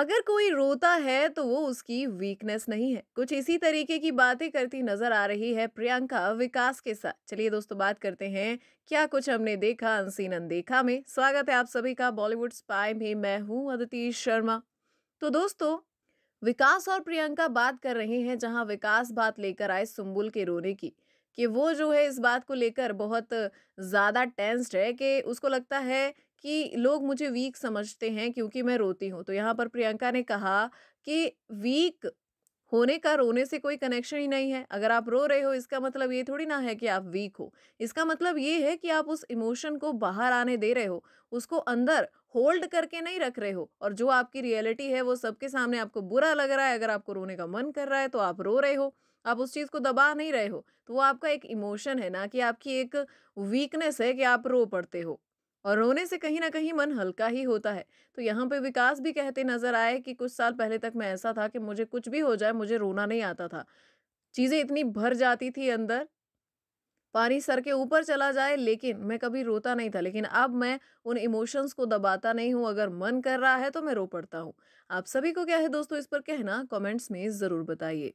अगर कोई रोता है तो वो उसकी वीकनेस नहीं है कुछ इसी तरीके की बातें करती नजर आ रही है प्रियंका विकास के साथ चलिए दोस्तों बात करते हैं क्या कुछ हमने देखा अनसीन अनदेखा में स्वागत है आप सभी का बॉलीवुड स्पाई में मैं हूं अदिति शर्मा तो दोस्तों विकास और प्रियंका बात कर रहे हैं जहां विकास बात लेकर आए सुम्बुल के रोने की कि वो जो है इस बात को लेकर बहुत ज़्यादा टेंस्ड है कि उसको लगता है कि लोग मुझे वीक समझते हैं क्योंकि मैं रोती हूँ तो यहाँ पर प्रियंका ने कहा कि वीक होने का रोने से कोई कनेक्शन ही नहीं है अगर आप रो रहे हो इसका मतलब ये थोड़ी ना है कि आप वीक हो इसका मतलब ये है कि आप उस इमोशन को बाहर आने दे रहे हो उसको अंदर होल्ड करके नहीं रख रहे हो और जो आपकी रियलिटी है वो सबके सामने आपको बुरा लग रहा है अगर आपको रोने का मन कर रहा है तो आप रो रहे हो आप उस चीज़ को दबा नहीं रहे हो तो वो आपका एक इमोशन है ना कि आपकी एक वीकनेस है कि आप रो पड़ते हो और रोने से कहीं ना कहीं मन हल्का ही होता है तो यहाँ पे विकास भी कहते नजर आए कि कुछ साल पहले तक मैं ऐसा था कि मुझे कुछ भी हो जाए मुझे रोना नहीं आता था चीज़ें इतनी भर जाती थी अंदर पानी सर के ऊपर चला जाए लेकिन मैं कभी रोता नहीं था लेकिन अब मैं उन इमोशंस को दबाता नहीं हूँ अगर मन कर रहा है तो मैं रो पड़ता हूँ आप सभी को क्या है दोस्तों इस पर कहना कमेंट्स में ज़रूर बताइए